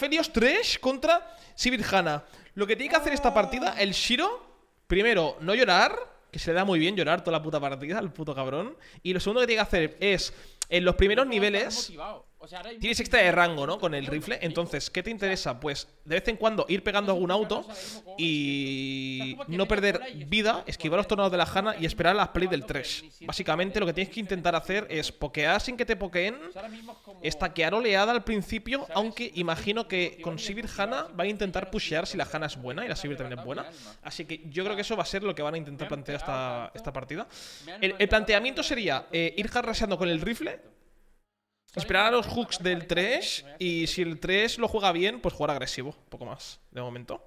Felios 3 contra Hana. Lo que tiene que hacer esta partida, el Shiro, primero, no llorar, que se le da muy bien llorar toda la puta partida al puto cabrón. Y lo segundo que tiene que hacer es, en los primeros niveles, Tienes extra de rango, ¿no? Con el rifle. Entonces, ¿qué te interesa? Pues de vez en cuando ir pegando algún auto y no perder vida, esquivar los tornados de la jana y esperar las play del Trash. Básicamente lo que tienes que intentar hacer es pokear sin que te pokeen, estaquear oleada al principio, aunque imagino que con Sivir Hana van a intentar pushear si la Hana es buena y la Sivir también es buena. Así que yo creo que eso va a ser lo que van a intentar plantear esta, esta partida. El, planteamiento sería eh, ir harassando con el rifle Esperar a los hooks del 3 y si el 3 lo juega bien, pues jugar agresivo, un poco más, de momento.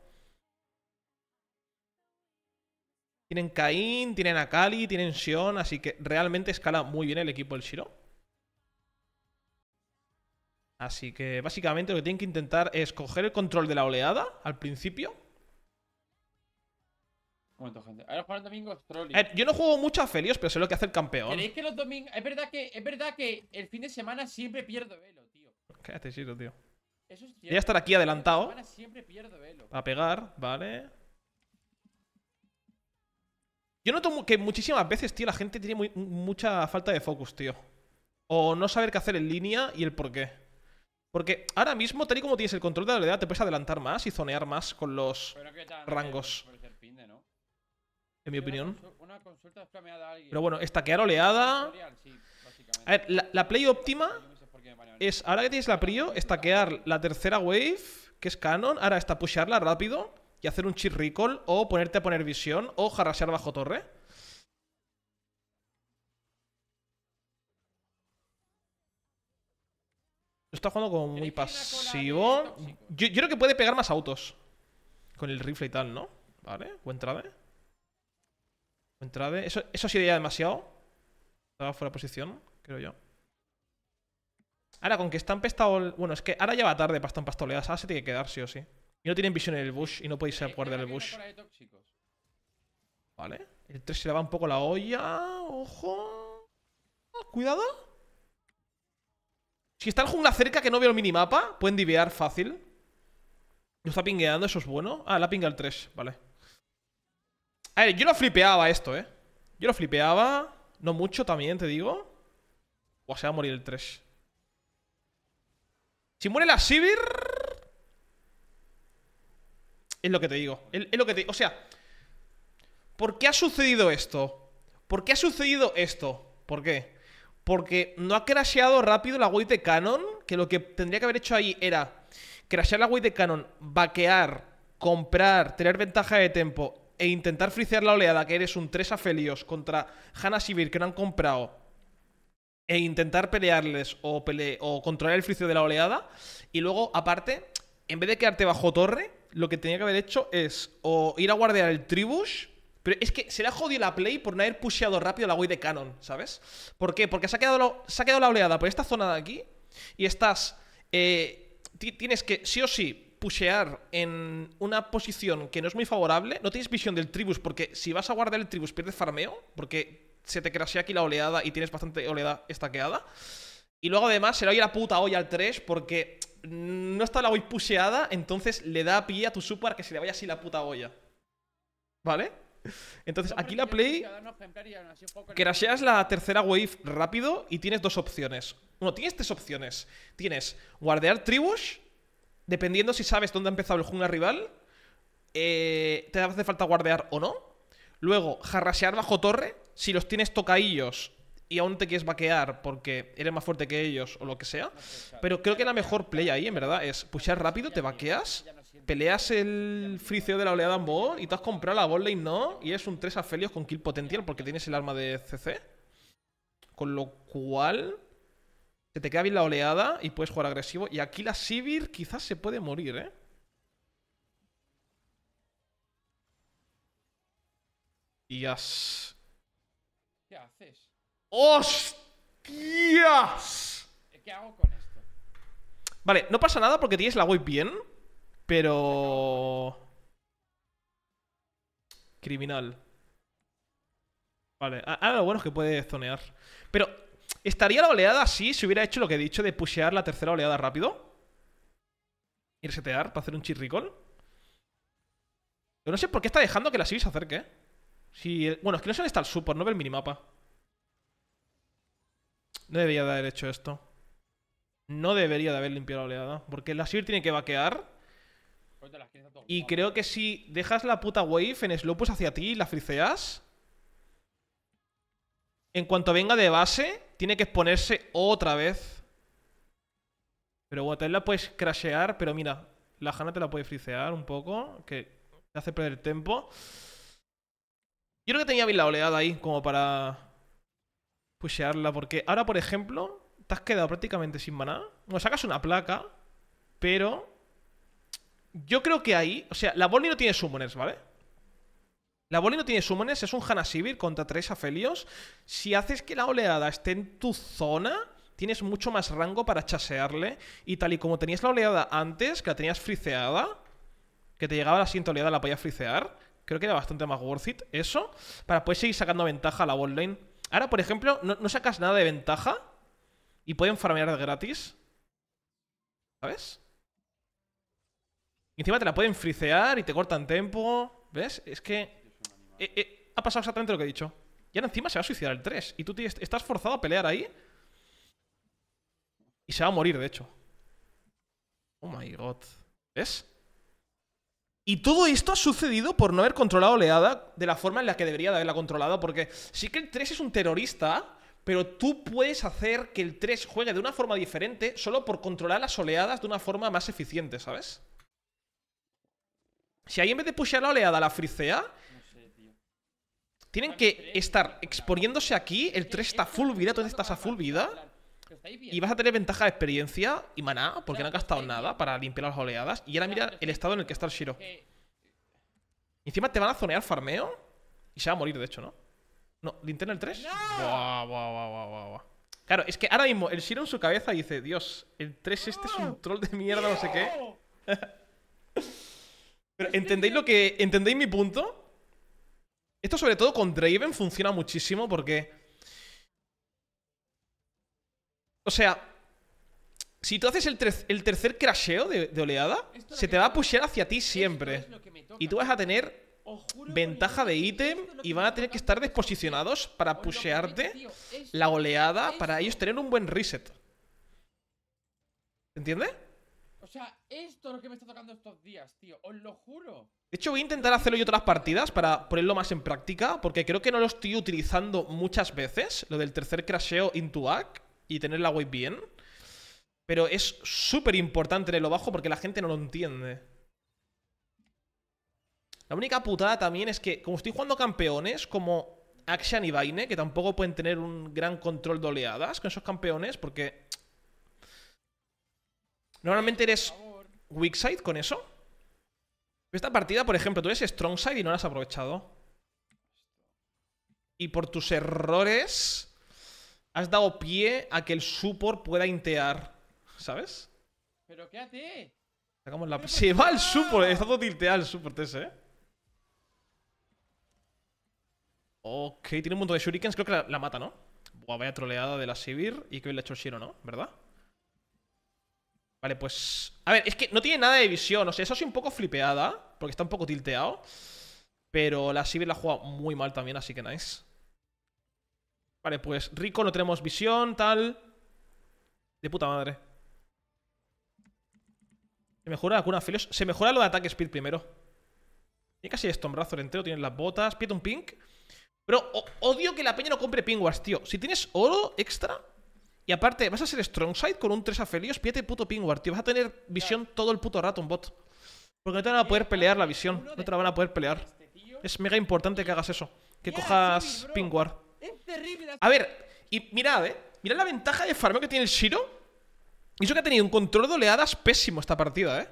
Tienen Caín, tienen Akali, tienen Sion, así que realmente escala muy bien el equipo del Shiro. Así que básicamente lo que tienen que intentar es coger el control de la oleada al principio Ahora eh, yo no juego mucho a Felios, pero sé lo que hace el campeón. Es verdad que, es verdad que el fin de semana siempre pierdo velo, tío. tío. Voy a estar aquí adelantado. A pegar, vale. Yo noto que muchísimas veces, tío, la gente tiene mucha falta de focus, tío. O no saber qué hacer en línea y el por qué. Porque ahora mismo, tal y como tienes el control de la realidad, te puedes adelantar más y zonear más con los rangos en mi opinión. Pero bueno, estaquear oleada. A ver, la, play óptima es, ahora que tienes la prio, estaquear la tercera wave, que es canon, ahora está pushearla rápido y hacer un chip recall o ponerte a poner visión o jarrasear bajo torre. Está jugando como muy pasivo. Yo, creo que puede pegar más autos. Con el rifle y tal, ¿no? Vale, buen trade. Entrade. Eso, eso sí sería demasiado. Estaba fuera de posición, creo yo. Ahora, con que está empestado. Bueno, es que ahora ya va tarde para estar pastoreo Ahora se tiene que quedar, sí o sí. Y no tienen visión en el bush y no podéis eh, guardar el bush. Vale. El 3 se le va un poco la olla. Ojo. Ah, cuidado. Si está el jungla cerca que no veo el minimapa, pueden divear fácil. No está pingueando, eso es bueno. Ah, la pinga el 3, vale. A ver, yo lo flipeaba esto, ¿eh? Yo lo flipeaba. No mucho también, te digo. O sea, va a morir el 3. Si muere la Sivir... Es lo que te digo. Es, lo que te... O sea... ¿Por qué ha sucedido esto? ¿Por qué ha sucedido esto? ¿Por qué? Porque no ha crasheado rápido la Wii de Canon. Que lo que tendría que haber hecho ahí era crashear la Wii de Canon, vaquear, comprar, tener ventaja de tiempo e intentar friciar la oleada que eres un 3 a Felios contra hannah Sivir que no han comprado e intentar pelearles o, pele o controlar el fricio de la oleada y luego aparte en vez de quedarte bajo torre lo que tenía que haber hecho es o ir a guardear el tribush pero es que se le ha jodido la play por no haber pusheado rápido la wave de Canon, ¿sabes? ¿Por qué? Porque se ha quedado, se ha quedado la oleada por esta zona de aquí y estás... Eh, tienes que, sí o sí, pushear en una posición que no es muy favorable, no tienes visión del tribus, porque si vas a guardar el tribus pierdes farmeo, porque se te crashea aquí la oleada y tienes bastante oleada estaqueada. Y luego además se le oye la puta olla al 3 porque no está la wave pusheada, entonces le da pie a tu super que se le vaya así la puta olla. ¿Vale? Entonces aquí la play... Crasheas la tercera wave rápido y tienes dos opciones. uno tienes tres opciones. Tienes guardear tribus dependiendo si sabes dónde ha empezado el jungla rival, eh, te hace falta guardear o no. Luego, jarrasear bajo torre, si los tienes tocaillos y aún te quieres vaquear porque eres más fuerte que ellos o lo que sea. Pero creo que la mejor play ahí, en verdad, es pushar rápido, te vaqueas, peleas el friceo de la oleada en bot y te has comprado la bot no y es un 3 a Felios con kill potencial porque tienes el arma de CC. Con lo cual, se te queda bien la oleada y puedes jugar agresivo. Y aquí la Sivir quizás se puede morir, ¿eh? Días. ¿Qué haces? ¡Hostias! ¿Qué hago con esto? Vale, no pasa nada porque tienes la wave bien, pero... Criminal. Vale, ahora lo bueno es que puede zonear. Pero ¿Estaría la oleada así si hubiera hecho lo que he dicho de pushear la tercera oleada rápido? Y resetear para hacer un cheat no sé por qué está dejando que la Sivir se acerque. ¿eh? Si Bueno, es que no sé dónde está el super no ve el minimapa. No debería de haber hecho esto. No debería de haber limpiado la oleada. Porque la Sivir tiene que vaquear. Y creo que si dejas la puta wave en slopus hacia ti y la friceas... En cuanto venga de base, tiene que exponerse otra vez. Pero bueno, también la puedes crashear, pero mira, la jana te la puede frisear un poco, que te hace perder tiempo. Yo creo que tenía bien la oleada ahí, como para pushearla, porque ahora, por ejemplo, te has quedado prácticamente sin maná. Bueno, sacas una placa, pero yo creo que ahí, o sea, la Volni no tiene summoners, ¿vale? La boli no tiene sumones. es un Hanasibir contra tres Afelios. Si haces que la oleada esté en tu zona, tienes mucho más rango para chasearle. Y tal y como tenías la oleada antes, que la tenías friceada, que te llegaba la siguiente oleada, la podías fricear. Creo que era bastante más worth it eso, para poder seguir sacando ventaja a la bot Ahora, por ejemplo, no, sacas nada de ventaja y pueden farmear de gratis. ¿Sabes? encima te la pueden fricear y te cortan tiempo. ¿Ves? Es que eh, eh, ha pasado exactamente lo que he dicho. Y ahora encima se va a suicidar el 3. Y tú estás forzado a pelear ahí. Y se va a morir, de hecho. Oh my god. ¿Ves? Y todo esto ha sucedido por no haber controlado Oleada de la forma en la que debería de haberla controlado, porque sí que el 3 es un terrorista, pero tú puedes hacer que el 3 juegue de una forma diferente solo por controlar las oleadas de una forma más eficiente, ¿sabes? Si ahí en vez de pushear la oleada la fricea tienen que estar exponiéndose aquí. El 3 está full vida, tú estás a full vida. Y vas a tener ventaja de experiencia y maná, porque no han gastado nada para limpiar las oleadas. Y ahora mira el estado en el que está el Shiro. encima te van a zonear farmeo. Y se va a morir, de hecho, ¿no? No, linterna el 3. Buah, buah, buah, guau, guau. Claro, es que ahora mismo el Shiro en su cabeza dice, Dios, el 3 este es un troll de mierda, no sé qué. Pero ¿entendéis lo que. ¿Entendéis mi punto? Esto sobre todo con Draven funciona muchísimo porque... O sea, si tú haces el, tercer crasheo de, de oleada, se te va a pushear hacia ti siempre. Y tú vas a tener ventaja de ítem y van a tener que estar desposicionados para pushearte la oleada para ellos tener un buen reset. ¿Entiendes? O sea, esto es lo que me está tocando estos días, tío. Os lo juro. De hecho, voy a intentar hacerlo yo otras partidas para ponerlo más en práctica, porque creo que no lo estoy utilizando muchas veces, lo del tercer crasheo into act y tener la wave bien. Pero es súper importante tenerlo bajo porque la gente no lo entiende. La única putada también es que, como estoy jugando campeones, como Action y Vaine, que tampoco pueden tener un gran control de oleadas con esos campeones, porque Normalmente eres weak side con eso. Esta partida, por ejemplo, tú eres strong side y no la has aprovechado. Y por tus errores has dado pie a que el support pueda intear, ¿sabes? Pero qué Sacamos la... Se va el support, está todo tilteado el support ese, ¿eh? Ok, tiene un montón de shurikens, creo que la, mata, ¿no? Buah, vaya troleada de la Sivir y que le ha hecho Shiro, ¿no? ¿Verdad? Vale, pues... A ver, es que no tiene nada de visión. O sea, eso sí un poco flipeada, porque está un poco tilteado. Pero la Sivir la ha muy mal también, así que nice. Vale, pues rico, no tenemos visión, tal... De puta madre. Se mejora la cuna Se mejora lo de ataque speed primero. Tiene casi estombrazo entero, tiene las botas. Pide un pink. Pero odio que la peña no compre pingüas, tío. Si tienes oro extra, y aparte, vas a ser Strongside con un 3 Felios? piete puto pingüar, tío. Vas a tener visión todo el puto rato un bot. Porque no te van a poder pelear la visión. No te la van a poder pelear. Es mega importante que hagas eso. Que cojas pingüar. A ver, y mirad, eh. Mirad la ventaja de farmeo que tiene el Shiro. Y eso que ha tenido un control de oleadas pésimo esta partida, eh.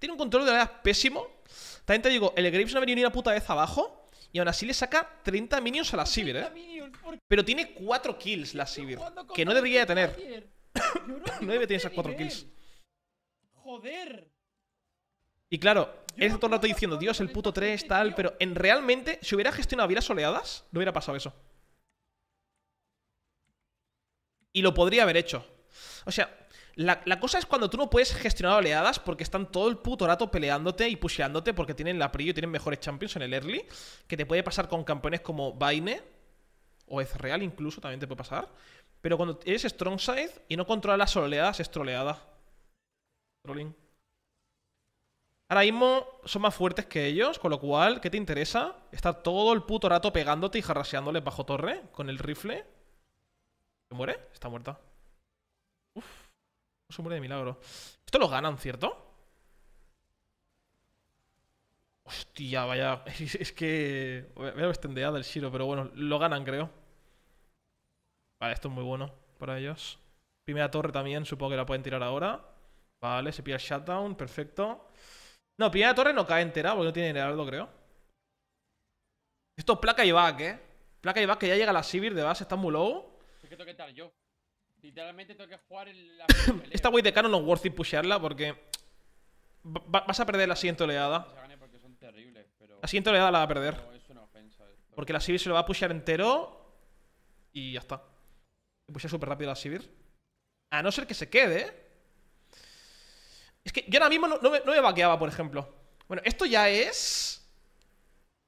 Tiene un control de oleadas pésimo. También te digo, el Graves no ha venido ni una puta vez abajo. Y aún así le saca 30 minions a la Sivir, ¿eh? Pero tiene 4 kills la Sivir. Que no debería de tener. no debe tener esas 4 kills. Joder. Y claro, él todo el rato diciendo, Dios, el puto 3, tal, pero en realmente, si hubiera gestionado Viras oleadas, no hubiera pasado eso. Y lo podría haber hecho. O sea, la, cosa es cuando tú no puedes gestionar oleadas porque están todo el puto rato peleándote y pusheándote porque tienen la prio, tienen mejores champions en el early, que te puede pasar con campeones como Vaine o Ezreal incluso, también te puede pasar. Pero cuando eres strong side y no controlas las oleadas, es troleada. Trolling. Ahora mismo son más fuertes que ellos, con lo cual, ¿qué te interesa? Estar todo el puto rato pegándote y jarraseándoles bajo torre con el rifle. ¿Se muere? Está muerta se muere de milagro. Esto lo ganan, ¿cierto? Hostia, vaya. Es que. Veo estendeada el Shiro, pero bueno, lo ganan, creo. Vale, esto es muy bueno para ellos. Primera torre también, supongo que la pueden tirar ahora. Vale, se pilla el shutdown, perfecto. No, primera torre no cae entera, porque no tiene Heraldo, creo. Esto es placa y back, eh. Placa y back que ya llega la Sivir de base, está muy low. tengo yo. Literalmente tengo que jugar en la. Esta wey de canon no es worth it pushearla porque. vas a perder la siguiente oleada. La siguiente oleada la va a perder. Porque la Sivir se lo va a pushear entero. Y ya está. Pushea súper rápido la Sivir. A no ser que se quede. Es que yo ahora mismo no, me, no me vaqueaba, por ejemplo. Bueno, esto ya es.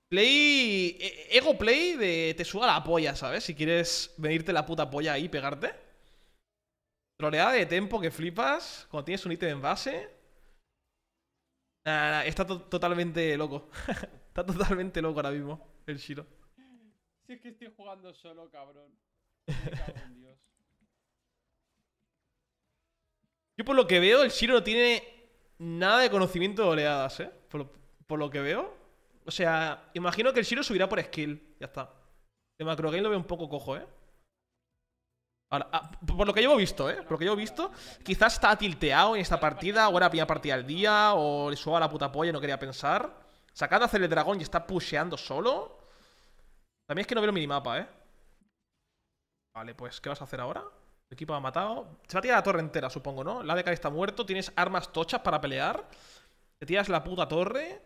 Play. E, ego play de te suba la polla, ¿sabes? Si quieres venirte la puta polla ahí y pegarte. Troleada de tempo que flipas cuando tienes un ítem en base. Nah, está totalmente loco. está totalmente loco ahora mismo el Shiro. Si es que estoy jugando solo, cabrón. Yo por lo que veo, el Shiro no tiene nada de conocimiento de oleadas, ¿eh? Por lo, que veo. O sea, imagino que el Shiro subirá por skill. Ya está. De macro game lo veo un poco cojo, ¿eh? Ah, por lo que yo he visto, ¿eh? Por lo que yo he visto, quizás está tilteado en esta partida, o era la primera partida del día, o le suba la puta polla y no quería pensar. Sacando de hacer el dragón y está pusheando solo. También es que no veo el minimapa, ¿eh? Vale, pues, ¿qué vas a hacer ahora? El equipo ha matado. Se va a tirar la torre entera, supongo, ¿no? La de está muerto, tienes armas tochas para pelear. Te tiras la puta torre.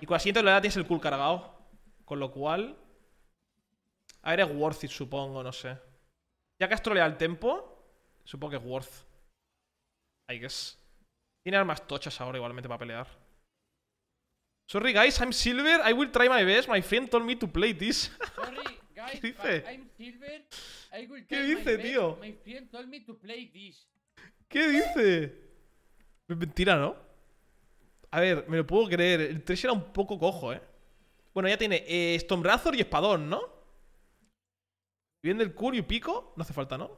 Y con la siguiente tienes el cool cargado. Con lo cual... A ver, es worth it, supongo, no sé. Ya que has troleado el tempo, supongo que es worth. I guess. Tiene armas tochas ahora igualmente para pelear. Sorry, guys, I'm silver. I will try my best. My friend told me to play this. Sorry, guys, ¿Qué dice? I'm silver. ¿Qué dice, my tío? friend told me to play this. ¿Qué dice? mentira, ¿no? A ver, me lo puedo creer. El 3 era un poco cojo, ¿eh? Bueno, ya tiene eh, y Espadón, ¿no? viene el Curio y Pico, no hace falta, ¿no?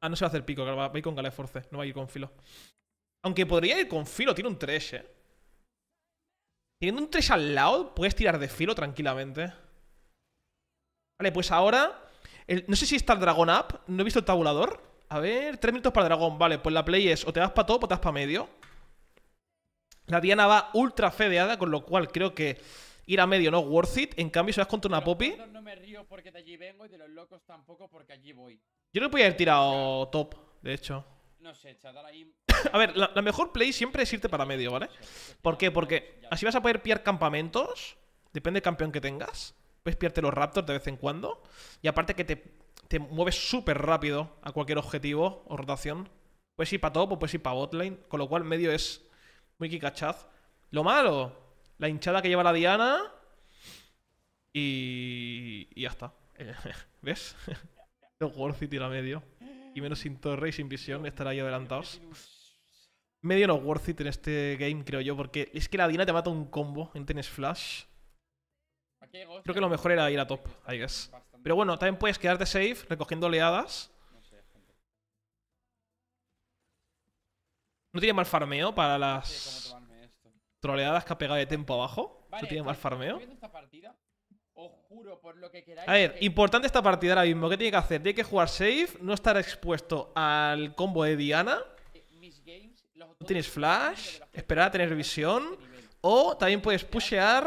Ah, no se va a hacer Pico, va a ir con Gale Force, no va a ir con Filo. Aunque podría ir con Filo, tiene un 3, ¿eh? Teniendo un 3 al lado, puedes tirar de Filo tranquilamente. Vale, pues ahora... no sé si está el Dragón Up, no he visto el tabulador. A ver, tres minutos para dragón. Vale, pues la play es o te vas para todo o te vas para medio. La Diana va ultra fedeada, con lo cual creo que ir a medio no worth it. En cambio, si vas contra una Poppy. No, me río porque allí vengo y de los locos tampoco porque allí voy. Yo no podía haber tirado top, de hecho. No sé, ahí. a ver, la, mejor play siempre es irte para medio, ¿vale? ¿Por qué? Porque así vas a poder pillar campamentos. Depende del campeón que tengas. Puedes pillarte los Raptors de vez en cuando. Y aparte que te, te mueves súper rápido a cualquier objetivo o rotación. Puedes ir para top o puedes ir para botlane. Con lo cual, medio es muy kikachaz. Lo malo, la hinchada que lleva la Diana. Y, y ya está. ¿Ves? El it ir a medio. Y menos sin torre y sin visión estar ahí adelantados. Medio no worth it en este game, creo yo, porque es que la Diana te mata un combo en tenis Flash. Creo que lo mejor era ir a top, I guess. Pero bueno, también puedes quedarte safe recogiendo oleadas. No tiene mal farmeo para las troleadas que ha pegado de tempo abajo. que Eso tiene más farmeo. A ver, importante esta partida ahora mismo. ¿Qué tiene que hacer? Tiene que jugar safe, no estar expuesto al combo de Diana. no eh, tienes flash, esperar a tener visión. Este o también puedes pushear.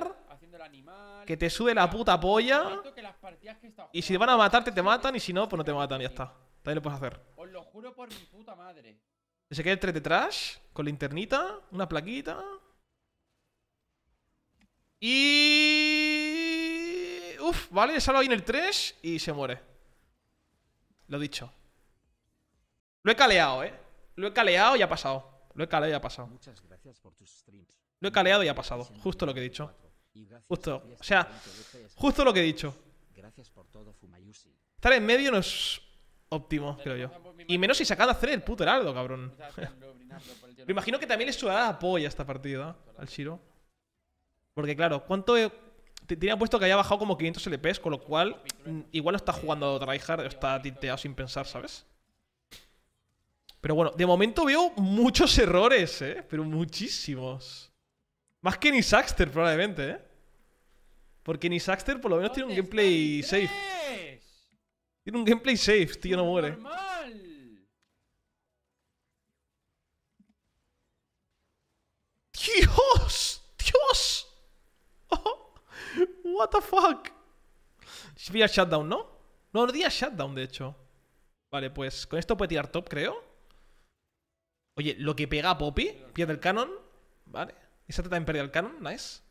Que te sube la puta polla. Y si te van a matarte, te matan. Y si no, pues no te matan, ya está. También lo puedes hacer. Os lo juro por mi puta madre. Se queda el 3 trash con linternita, una plaquita. Y... Uf, vale, sale ahí en el 3 y se muere. Lo dicho. Lo he caleado, ¿eh? Lo he caleado y ha pasado. Lo he caleado y ha pasado. gracias Lo he caleado y ha pasado. Justo lo que he dicho. Justo. O sea, justo lo que he dicho. Gracias por todo, Fumayusi. Estar en medio no es óptimo, creo yo. Y menos si se a de hacer el puto heraldo, cabrón. Me imagino que también le sudará apoyo a esta partida al Shiro. Porque claro, ¿cuánto... He... Tenía puesto que haya bajado como 500 LPs, con lo cual igual está jugando tryhard, está tinteado sin pensar, ¿sabes? Pero bueno, de momento veo muchos errores, ¿eh? Pero muchísimos. Más que ni Saxter, probablemente, ¿eh? Porque ni Saxter por lo menos tiene un gameplay safe. Tiene un gameplay safe, tío, no muere. what the fuck. Vía shutdown, ¿no? No, no día shutdown, de hecho. Vale, pues con esto puede tirar top, creo. Oye, lo que pega a Poppy, pierde el canon. Vale. Esa también perdió el canon, nice.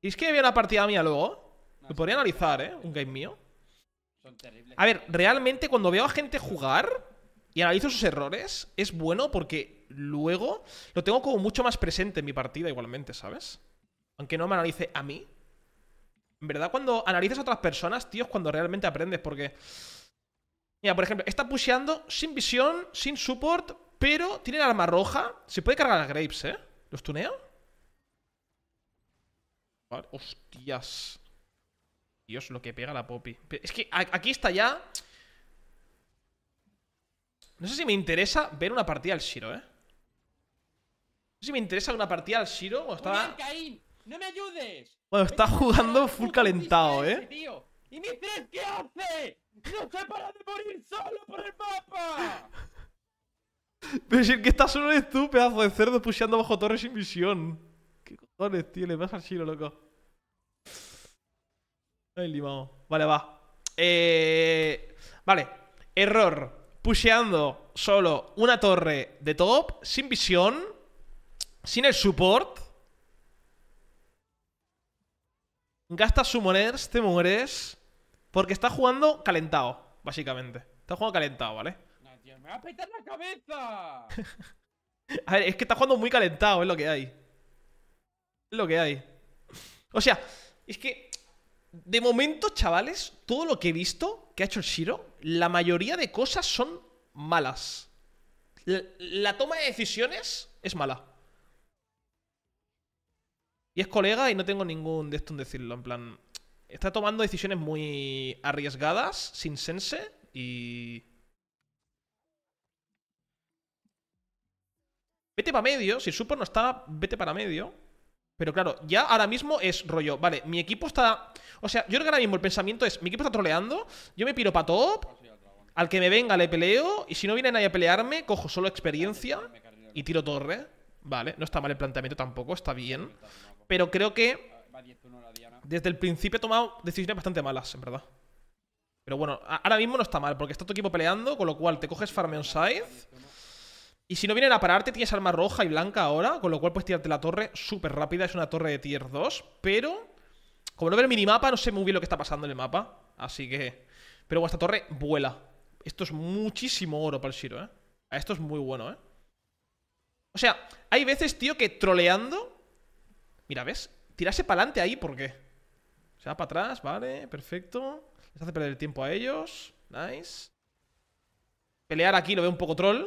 Y es que había una partida mía luego. Me podría analizar, ¿eh? Un game mío. A ver, realmente cuando veo a gente jugar y analizo sus errores, es bueno porque luego lo tengo como mucho más presente en mi partida igualmente, ¿sabes? aunque no me analice a mí, en verdad cuando analizas a otras personas, tío, es cuando realmente aprendes, porque... Mira, por ejemplo, está pusheando sin visión, sin support, pero tiene arma roja. Se puede cargar a Grapes, ¿eh? ¿Los tuneo? hostias. Dios, lo que pega la Poppy. Es que aquí está ya... No sé si me interesa ver una partida al Shiro, ¿eh? No sé si me interesa una partida al Shiro o estaba... ¡No me ayudes! Bueno, está jugando full calentado, ¿eh? ¿Y mi tres se para de morir solo por el mapa! Pero si que está solo eres tú, pedazo de cerdo, pusheando bajo torres sin visión. ¿Qué cojones, tío? Le vas al chilo, loco. Ay, limado. Vale, va. Eh... Vale. Error. Pusheando solo una torre de top, sin visión, sin el support Gasta summoners, te mueres. Porque está jugando calentado, básicamente. Está jugando calentado, ¿vale? ¡Me va a petar la cabeza! a ver, es que está jugando muy calentado, es lo que hay. Es lo que hay. O sea, es que. De momento, chavales, todo lo que he visto que ha hecho el Shiro, la mayoría de cosas son malas. la toma de decisiones es mala. Y es colega y no tengo ningún de esto en decirlo. En plan, está tomando decisiones muy arriesgadas, sin sense y. Vete para medio. Si el Super no está, vete para medio. Pero claro, ya ahora mismo es rollo. Vale, mi equipo está. O sea, yo creo que ahora mismo el pensamiento es: mi equipo está troleando, yo me piro para top. Al que me venga le peleo. Y si no viene nadie a pelearme, cojo solo experiencia y tiro torre. Vale, no está mal el planteamiento tampoco, está bien. Pero creo que desde el principio he tomado decisiones bastante malas, en verdad. Pero bueno, ahora mismo no está mal, porque está tu equipo peleando, con lo cual te coges farm on side. Y si no vienen a pararte, tienes arma roja y blanca ahora, con lo cual puedes tirarte la torre súper rápida. Es una torre de tier 2, pero... Como no veo el minimapa, no sé muy bien lo que está pasando en el mapa. Así que... Pero bueno, esta torre vuela. Esto es muchísimo oro para el Shiro, ¿eh? Esto es muy bueno, ¿eh? O sea, hay veces, tío, que troleando. Mira, ¿ves? Tirarse para adelante ahí, ¿por qué? Se va para atrás, vale, perfecto. Les hace perder el tiempo a ellos. Nice. Pelear aquí lo veo un poco troll.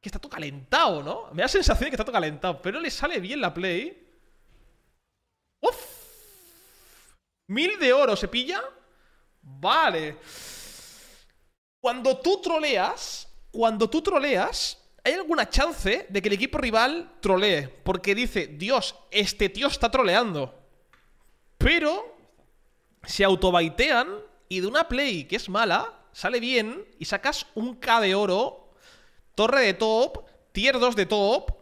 Que está todo calentado, ¿no? Me da sensación de que está todo calentado. Pero le sale bien la play. ¡Uf! Mil de oro se pilla. Vale. Cuando tú troleas, cuando tú troleas, hay alguna chance de que el equipo rival trolee. Porque dice, Dios, este tío está troleando. Pero se autobaitean y de una play que es mala, sale bien y sacas un K de oro, torre de top, tier 2 de top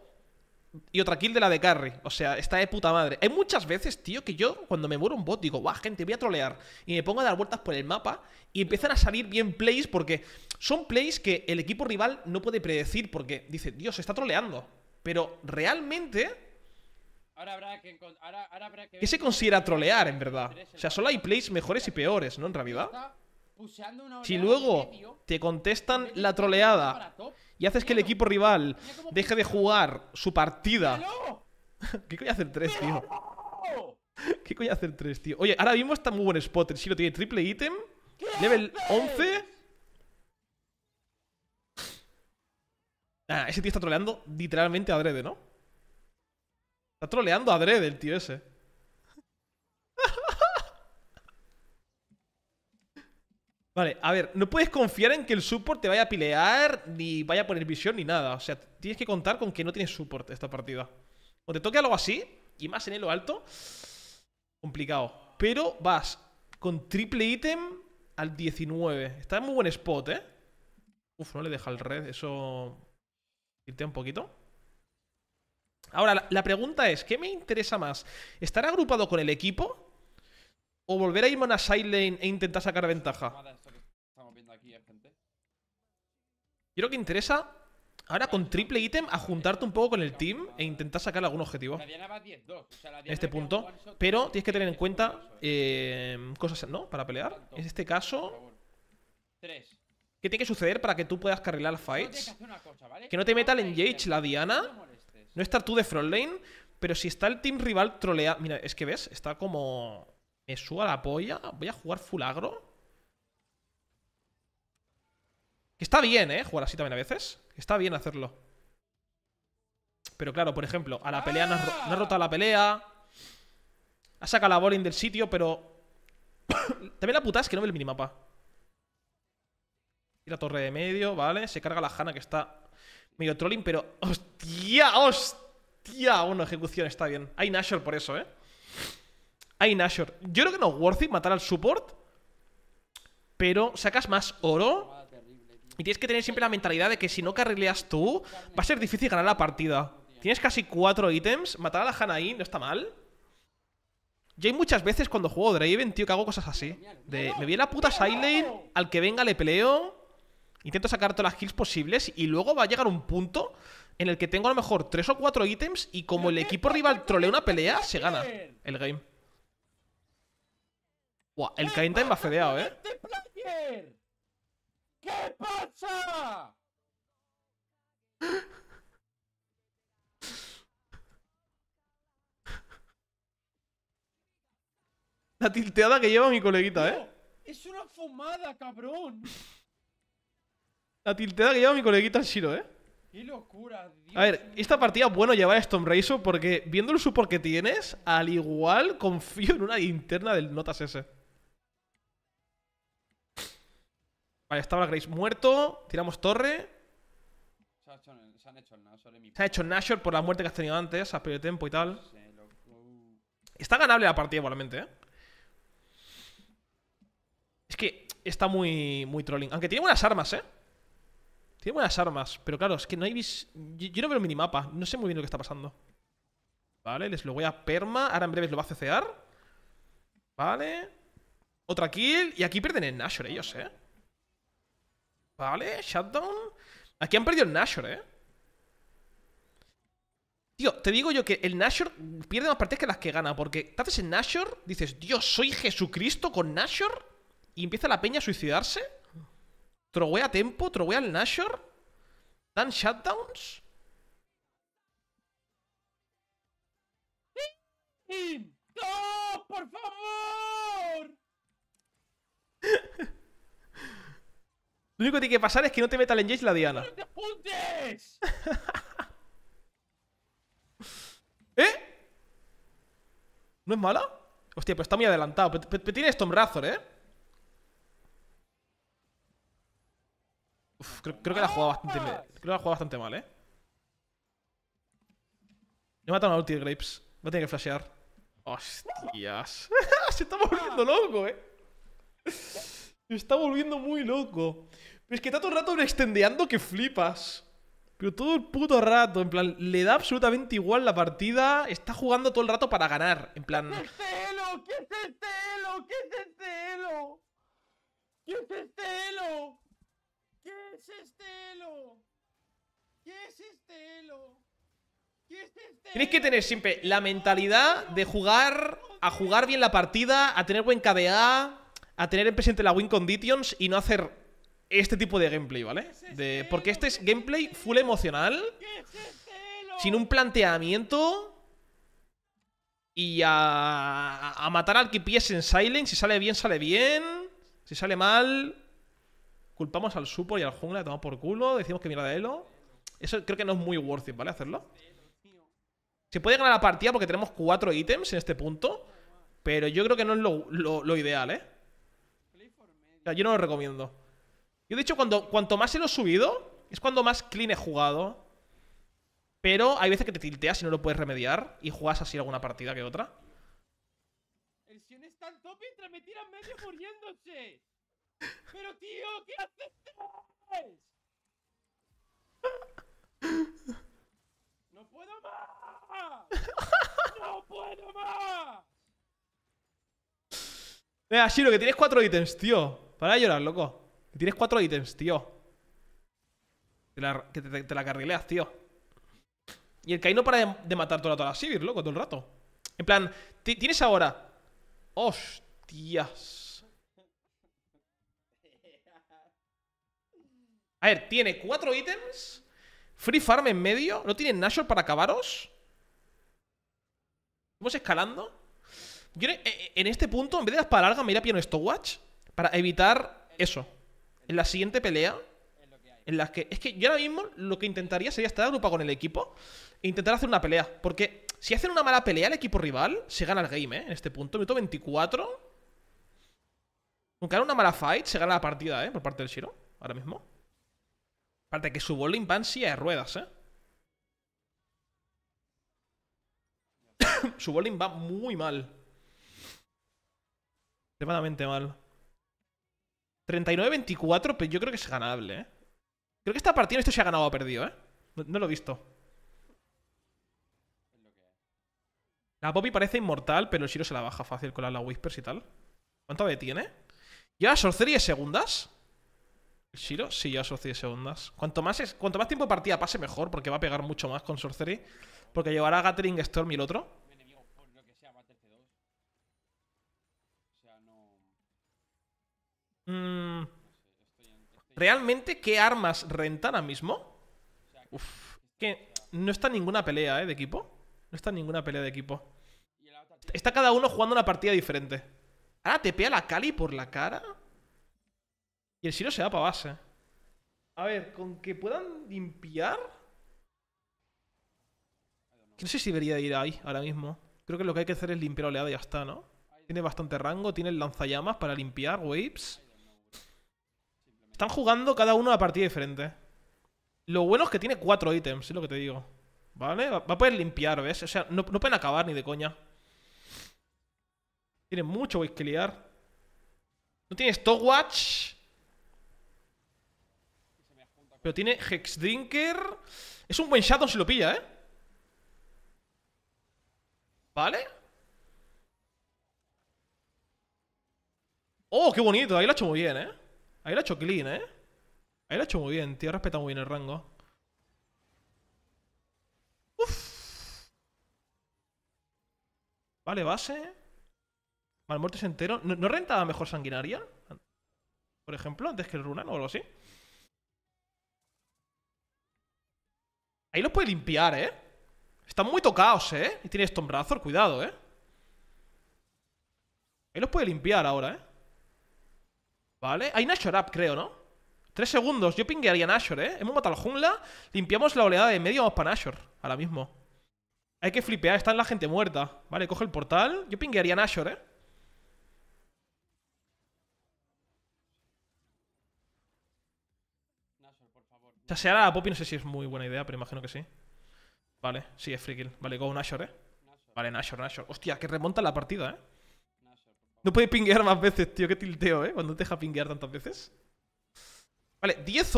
y otra kill de la de carry. O sea, está de puta madre. Hay muchas veces, tío, que yo cuando me muero un bot digo, guau, gente, voy a trolear. Y me pongo a dar vueltas por el mapa y empiezan a salir bien plays porque son plays que el equipo rival no puede predecir porque dice, Dios, se está troleando. Pero realmente... que ¿Qué se considera trolear, en verdad? O sea, solo hay plays mejores y peores, ¿no? En realidad. Si luego te contestan la troleada y haces que el equipo rival deje de jugar su partida. ¿Qué coño hacer tres, tío? ¿Qué coño hacer tres, tío? Oye, ahora mismo está muy buen spotter. Si lo tiene triple ítem, level 11. ese tío está troleando literalmente a Drede, ¿no? Está troleando a Drede el tío ese. Vale, a ver, no puedes confiar en que el support te vaya a pilear, ni vaya a poner visión, ni nada. O sea, tienes que contar con que no tienes support esta partida. O te toque algo así, y más en lo alto, complicado. Pero vas con triple ítem al 19. Está en muy buen spot, ¿eh? Uf, no le deja el red, eso... Irte un poquito. Ahora, la pregunta es, ¿qué me interesa más? ¿Estar agrupado con el equipo o volver a irme a una side lane e intentar sacar ventaja. Yo creo que interesa ahora con triple ítem a juntarte un poco con el team e intentar sacar algún objetivo. En este punto. Pero tienes que tener en cuenta em, cosas, ¿no? Para pelear. En este caso... ¿Qué tiene que suceder para que tú puedas carrilar fights? Que no te meta el engage la Diana. No estar tú de front lane. Pero si está el team rival trolea... Mira, es que ves, está como... Me suba la polla. Voy a jugar fulagro Que está bien, ¿eh? Jugar así también a veces. Está bien hacerlo. Pero claro, por ejemplo, a la pelea no ha roto la pelea. Ha sacado la bowling del sitio, pero... también la puta es que no ve el minimapa. Y la torre de medio, ¿vale? Se carga la Hanna que está medio trolling, pero... ¡Hostia! ¡Hostia! Bueno, ejecución está bien. Hay Nashor por eso, ¿eh? Hay Nashor. Yo creo que no es worth it matar al support. Pero sacas más oro. Y tienes que tener siempre la mentalidad de que si no carrileas tú, va a ser difícil ganar la partida. Tienes casi cuatro ítems. Matar a la Hanaí no está mal. Yo hay muchas veces cuando juego Draven, tío, que hago cosas así. De, me vi la puta Silent, al que venga le peleo. Intento sacar todas las kills posibles y luego va a llegar un punto en el que tengo a lo mejor tres o cuatro ítems y como el equipo rival trolea una pelea, se gana el game. Buah, el Kain Time va fedeado, ¿eh? ¡Este ¿Qué pasa? La tilteada que lleva mi coleguita, ¿eh? es una fumada, cabrón. La tilteada que lleva mi coleguita al Shiro, ¿eh? ¡Qué locura! Dios a ver, esta partida es bueno llevar a Stone Racer porque viendo el support que tienes, al igual confío en una interna del Notas S. Vale, estaba Grace muerto. Tiramos torre. Se ha hecho, Nashor por la muerte que has tenido antes, a periodo tiempo y tal. Está ganable la partida igualmente, ¿eh? Es que está muy, muy trolling. Aunque tiene buenas armas, ¿eh? Tiene buenas armas, pero claro, es que no hay Yo, no veo el minimapa, no sé muy bien lo que está pasando. Vale, les lo voy a perma, ahora en breves lo va a cecear. Vale. Otra kill, y aquí pierden el Nashor ellos, ¿eh? Vale, Shutdown. Aquí han perdido el Nashor, ¿eh? Tío, te digo yo que el Nashor pierde más partidas que las que gana. Porque te haces el Nashor, dices, Dios, soy Jesucristo con Nashor. Y empieza la peña a suicidarse. a tempo, troguea al Nashor. Dan shutdowns. ¡No! ¡Por favor! Lo único que tiene que pasar es que no te meta el engage la Diana. ¡No te apuntes! ¿Eh? ¿No es mala? Hostia, pero está muy adelantado. Pero, tiene Storm Razor, ¿eh? Uf, creo, que la ha jugado bastante mal. Creo que la ha bastante mal, ¿eh? Le a ulti Grapes. Va a tener que flashear. Hostias. Se está volviendo loco, ¿eh? está volviendo muy loco. es que está todo el rato extendeando que flipas. Pero todo el puto rato, en plan, le da absolutamente igual la partida. Está jugando todo el rato para ganar. En plan. ¿Qué es este elo? ¿Qué es este elo? ¿Qué es este elo? ¿Qué es este elo? ¿Qué es este ¿Qué es este Tienes que tener siempre la mentalidad de jugar, a jugar bien la partida, a tener buen KDA, a tener en presente la win conditions y no hacer este tipo de gameplay, ¿vale? porque este es gameplay full emocional, sin un planteamiento y a, a matar al que en silence Si sale bien, sale bien. Si sale mal, culpamos al supo y al jungla, tomamos por culo, decimos que mira de Elo. Eso creo que no es muy worth it, ¿vale? Hacerlo. Se puede ganar la partida porque tenemos cuatro ítems en este punto. Pero yo creo que no es lo, lo ideal, ¿eh? yo no lo recomiendo. Yo, de hecho, cuando, cuanto más se lo he subido, es cuando más clean he jugado. Pero hay veces que te tilteas y no lo puedes remediar y juegas así alguna partida que otra. El Sion está en top mientras me tiran medio muriéndose. Pero tío, ¿qué haces? ¡No puedo más! ¡No puedo más! Mira, Shiro, que tienes cuatro ítems, tío. Para llorar, loco. tienes cuatro ítems, tío. la, que te, la carrileas, tío. Y el Kayn no para de, matar todo el a la Sivir, loco, todo el rato. En plan, tienes ahora. Hostias. A ver, tiene cuatro ítems. Free farm en medio. No tiene Nashor para acabaros. Vamos escalando. Eh, en este punto, en vez de las larga, me iré a piano Stopwatch. Para evitar eso. En la siguiente pelea, en las que. Es que yo ahora mismo lo que intentaría sería estar agrupado con el equipo e intentar hacer una pelea. Porque si hacen una mala pelea, el equipo rival se gana el game, ¿eh? En este punto, minuto 24. Aunque era una mala fight, se gana la partida, ¿eh? Por parte del Shiro, ahora mismo. Aparte que su bowling va en silla de ruedas, ¿eh? su bowling va muy mal. Extremadamente mal. 39-24, pero yo creo que es ganable, ¿eh? Creo que esta partida esto se ha ganado o perdido, ¿eh? No, lo he visto. La Poppy parece inmortal, pero el Shiro se la baja fácil con la, Whispers y tal. ¿Cuánto de tiene? ¿Lleva Sorcery de segundas? ¿El Shiro? Sí, lleva Sorcery de segundas. Cuanto más, es, cuanto más tiempo de partida pase, mejor, porque va a pegar mucho más con Sorcery. Porque llevará Gathering Storm y el otro. Mm, ¿Realmente qué armas renta ahora mismo? que no está ninguna pelea, ¿eh? De equipo. No está ninguna pelea de equipo. Está cada uno jugando una partida diferente. Ahora te pega la Cali por la cara. Y el Siro se va para base. A ver, con que puedan limpiar. No sé si debería ir ahí ahora mismo. Creo que lo que hay que hacer es limpiar oleada y ya está, ¿no? Tiene bastante rango, tiene lanzallamas para limpiar waves. Están jugando cada uno a partida diferente. Lo bueno es que tiene cuatro ítems, es lo que te digo. ¿Vale? Va a poder limpiar, ¿ves? O sea, no, pueden acabar ni de coña. Tiene mucho que liar. No tiene Stopwatch. Pero tiene Hexdrinker. Es un buen Shadow si lo pilla, ¿eh? ¿Vale? ¡Oh, qué bonito! Ahí lo ha hecho muy bien, ¿eh? Ahí lo ha hecho clean, ¿eh? Ahí lo ha hecho muy bien, tío. Respeta muy bien el rango. Uf. Vale, base. es entero. ¿No, rentaba mejor sanguinaria? Por ejemplo, antes que el Runan o algo así. Ahí los puede limpiar, ¿eh? Están muy tocados, ¿eh? Y tiene Razor, cuidado, ¿eh? Ahí los puede limpiar ahora, ¿eh? ¿Vale? Hay Nashor up, creo, ¿no? Tres segundos. Yo pinguearía Nashor, ¿eh? Hemos matado al jungla. Limpiamos la oleada de medio. Vamos para Nashor. Ahora mismo. Hay que flipear. Está la gente muerta. Vale, coge el portal. Yo pinguearía Nashor, ¿eh? O sea, sea la Poppy no sé si es muy buena idea, pero imagino que sí. Vale, sí, es free kill. Vale, go Nashor, ¿eh? Vale, Nashor, Nashor. Hostia, que remonta la partida, ¿eh? No puede pinguear más veces, tío. Qué tilteo, ¿eh? Cuando te deja pinguear tantas veces. Vale, 10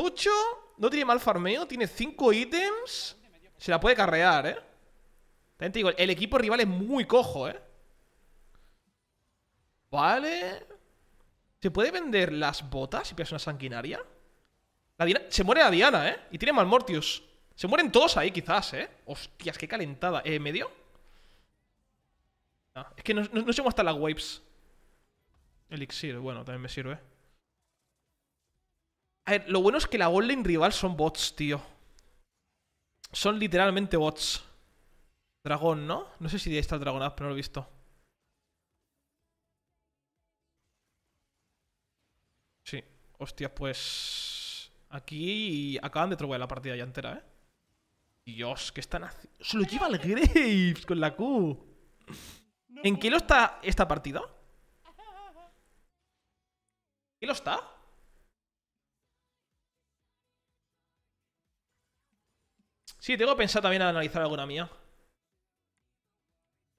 No tiene mal farmeo. Tiene 5 ítems. Se la puede carrear, ¿eh? te el equipo rival es muy cojo, ¿eh? Vale. ¿Se puede vender las botas si pierdes una sanguinaria? Se muere la Diana, ¿eh? Y tiene mal mortius, Se mueren todos ahí, quizás, ¿eh? Hostias, qué calentada. ¿Eh, medio? es que no, no, muestran las waves. Elixir, bueno, también me sirve. A ver, lo bueno es que la golem rival son bots, tío. Son literalmente bots. Dragón, ¿no? No sé si de esta dragón pero no lo he visto. Sí, hostia, pues... Aquí acaban de trobar la partida ya entera, ¿eh? Dios, que están haciendo? ¡Se lo lleva el Graves con la Q! ¿En qué lo está esta partida? ¿Y lo está? Sí, tengo pensado también analizar alguna mía.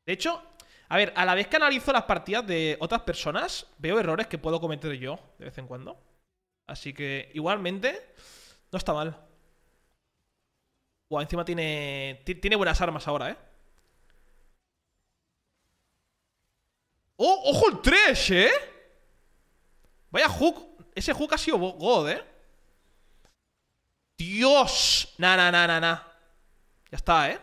De hecho, a ver, a la vez que analizo las partidas de otras personas, veo errores que puedo cometer yo de vez en cuando. Así que igualmente, no está mal. Buah, encima tiene, tiene buenas armas ahora, ¿eh? ¡Oh, ojo el 3, eh! Vaya hook. Ese hook ha sido god, ¿eh? ¡Dios! na na na na na, Ya está, ¿eh?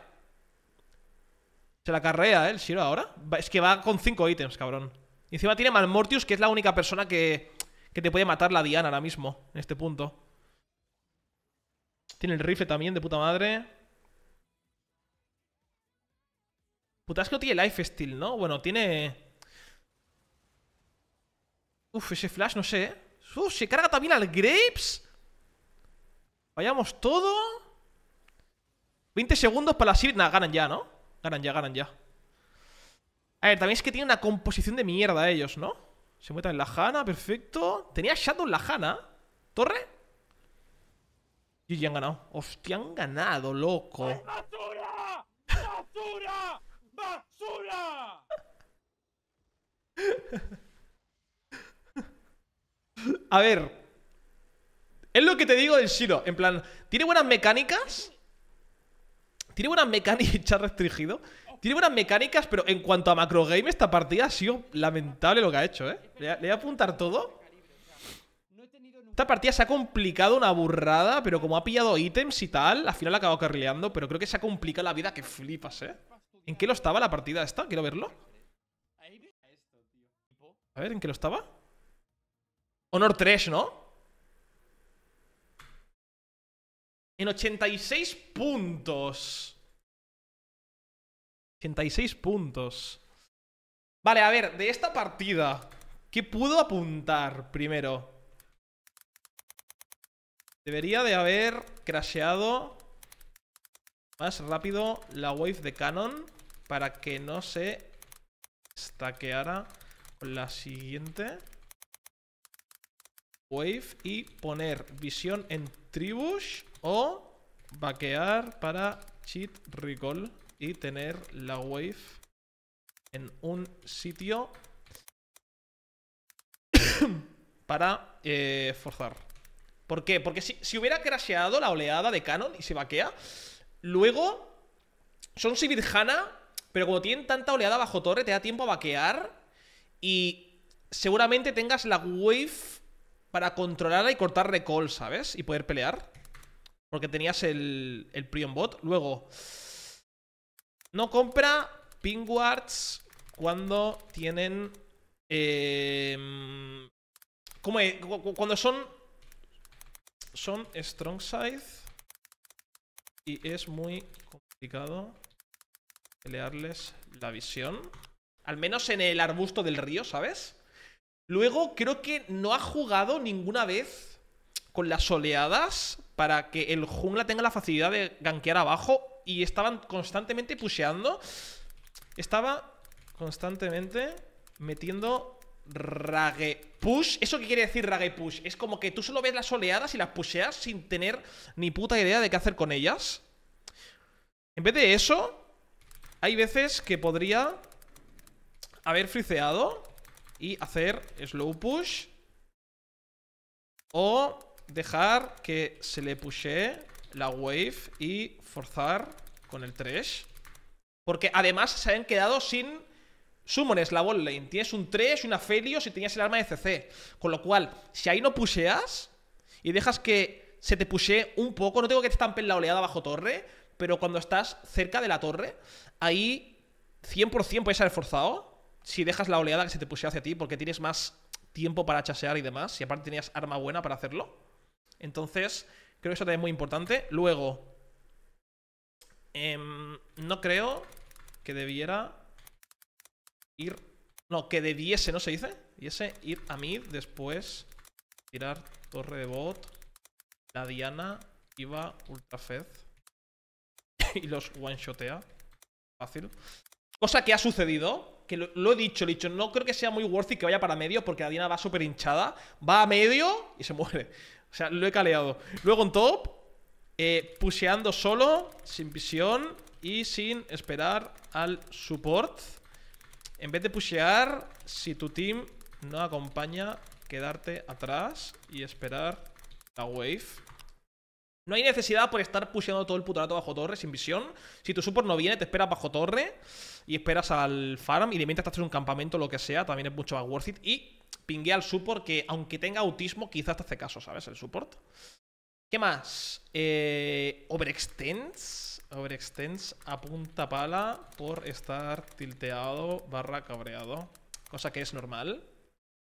Se la carrea, ¿eh? El Shiro ahora. Es que va con 5 ítems, cabrón. Y encima tiene Malmortius, que es la única persona que, que te puede matar la Diana ahora mismo, en este punto. Tiene el rifle también, de puta madre. Puta, es que no tiene Life Steal, ¿no? Bueno, tiene... Uf, ese flash, no sé, ¿eh? Uf, se carga también al Grapes. Vayamos todo. 20 segundos para la Sivir. ganan ya, ¿no? Ganan ya, ganan ya. A ver, también es que tiene una composición de mierda ellos, ¿no? Se meten en la Hanna, perfecto. Tenía Shadow en la Hanna. ¿Torre? Y ya han ganado. Hostia, han ganado, loco. ¡Basura! ¡Basura! ¡Basura! A ver. Es lo que te digo del Shiro. En plan, tiene buenas mecánicas. Tiene buenas mecánicas. Está restringido. Tiene buenas mecánicas, pero en cuanto a macro game, esta partida ha sido lamentable lo que ha hecho, ¿eh? Le, voy a apuntar todo. Esta partida se ha complicado una burrada, pero como ha pillado ítems y tal, al final ha acabado carrileando, pero creo que se ha complicado la vida que flipas, ¿eh? ¿En qué lo estaba la partida esta? Quiero verlo. A ver, ¿en qué lo estaba? Honor 3, ¿no? En 86 puntos. 86 puntos. Vale, a ver, de esta partida, ¿qué pudo apuntar primero? Debería de haber crasheado más rápido la wave de Canon para que no se estaqueara la siguiente. Wave y poner visión en Tribush o vaquear para Cheat Recall y tener la Wave en un sitio para eh, forzar. ¿Por qué? Porque si, hubiera crasheado la oleada de Canon y se vaquea, luego son Hana, pero como tienen tanta oleada bajo torre, te da tiempo a vaquear y seguramente tengas la wave para controlarla y cortar recall, ¿sabes? Y poder pelear. Porque tenías el, el Prion Bot. Luego, no compra Pinguards cuando tienen... Em, ¿Cómo es? Cuando son... Son Strong Side. Y es muy complicado pelearles la visión. Al menos en el arbusto del río, ¿sabes? Luego creo que no ha jugado ninguna vez con las oleadas para que el jungla tenga la facilidad de gankear abajo y estaban constantemente pusheando. Estaba constantemente metiendo rage push. ¿Eso qué quiere decir rage push? Es como que tú solo ves las oleadas y las pusheas sin tener ni puta idea de qué hacer con ellas. En vez de eso, hay veces que podría haber friseado y hacer slow push o dejar que se le pushe la wave y forzar con el 3. Porque además se han quedado sin sumones la wall lane. Tienes un 3 una felio y tenías el arma de CC. Con lo cual, si ahí no pusheas y dejas que se te pushe un poco, no tengo que te en la oleada bajo torre, pero cuando estás cerca de la torre, ahí 100% puedes haber forzado si dejas la oleada que se te pusiera hacia ti, porque tienes más tiempo para chasear y demás, y aparte tenías arma buena para hacerlo. Entonces, creo que eso también es muy importante. Luego, em, no creo que debiera ir... No, que debiese, ¿no se dice? Debiese ir a mid, después tirar torre de bot, la diana, iba, ultra fed y los one-shotea. Fácil. Cosa que ha sucedido, lo, he dicho, lo he dicho, no creo que sea muy worth it que vaya para medio porque la Diana va súper hinchada, va a medio y se muere. O sea, lo he caleado. Luego en top, puseando eh, pusheando solo, sin visión y sin esperar al support. En vez de pushear, si tu team no acompaña, quedarte atrás y esperar la wave. No hay necesidad por estar pusheando todo el puto rato bajo torre sin visión. Si tu support no viene, te espera bajo torre y esperas al farm y de mientras estás en un campamento, lo que sea, también es mucho más worth it. Y pingue al support que, aunque tenga autismo, quizás te hace caso, ¿sabes? El support. ¿Qué más? Eh, overextends. Overextends a punta pala por estar tilteado barra cabreado. Cosa que es normal.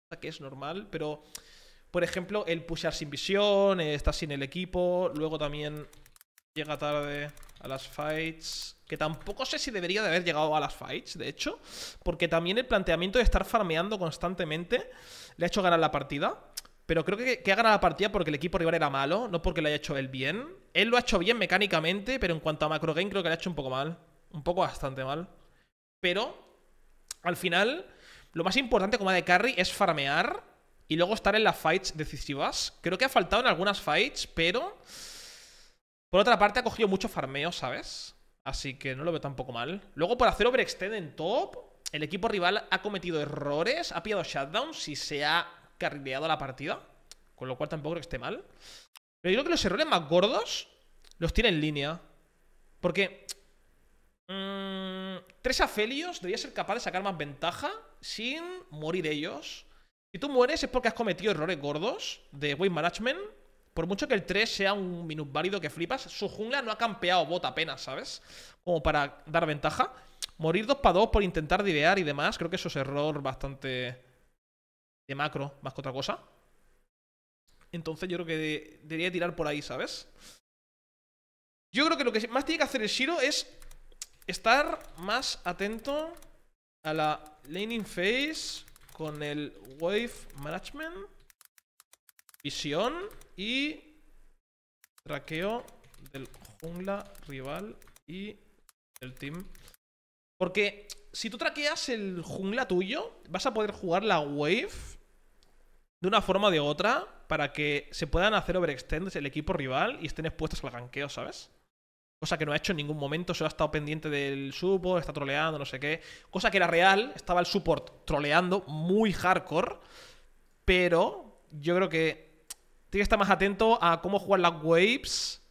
Cosa que es normal, pero... Por ejemplo, el pushear sin visión, eh, está sin el equipo, luego también llega tarde a las fights, que tampoco sé si debería de haber llegado a las fights, de hecho, porque también el planteamiento de estar farmeando constantemente le ha hecho ganar la partida. Pero creo que, ha ganado la partida porque el equipo rival era malo, no porque le haya hecho él bien. Él lo ha hecho bien mecánicamente, pero en cuanto a macro game creo que lo ha hecho un poco mal. Un poco bastante mal. Pero, al final, lo más importante como de carry es farmear y luego estar en las fights decisivas. Creo que ha faltado en algunas fights, pero... Por otra parte, ha cogido mucho farmeo, ¿sabes? Así que no lo veo tampoco mal. Luego, por hacer overextend en top, el equipo rival ha cometido errores, ha pillado shutdowns y se ha carrileado la partida. Con lo cual tampoco creo que esté mal. Pero yo creo que los errores más gordos los tiene en línea. Porque mmm, tres afelios debería ser capaz de sacar más ventaja sin morir ellos. Si tú mueres es porque has cometido errores gordos de Wave Management por mucho que el 3 sea un válido que flipas, su jungla no ha campeado bot apenas, ¿sabes? Como para dar ventaja. Morir 2 para 2 por intentar divear y demás, creo que eso es error bastante de macro, más que otra cosa. Entonces yo creo que debería tirar por ahí, ¿sabes? Yo creo que lo que más tiene que hacer el Shiro es estar más atento a la laning phase con el wave management. Visión y traqueo del jungla rival y del team. Porque si tú traqueas el jungla tuyo, vas a poder jugar la wave de una forma o de otra para que se puedan hacer overextends el equipo rival y estén expuestos al ranqueo, ¿sabes? Cosa que no ha hecho en ningún momento, solo ha estado pendiente del support, está troleando, no sé qué. Cosa que era real, estaba el support troleando muy hardcore, pero yo creo que tiene que estar más atento a cómo jugar las waves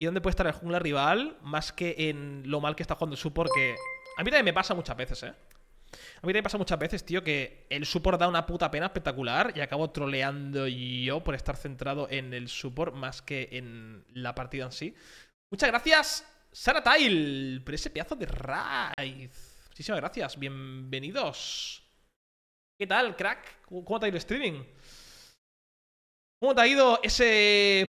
y dónde puede estar el jungla rival, más que en lo mal que está jugando el support, que a mí también me pasa muchas veces, ¿eh? A mí también me pasa muchas veces, tío, que el support da una puta pena espectacular y acabo troleando yo por estar centrado en el support más que en la partida en sí. Muchas gracias, Sara Tile, por ese pedazo de raid. Muchísimas gracias, bienvenidos. ¿Qué tal, crack? ¿Cómo está el streaming? ¿Cómo te ha ido ese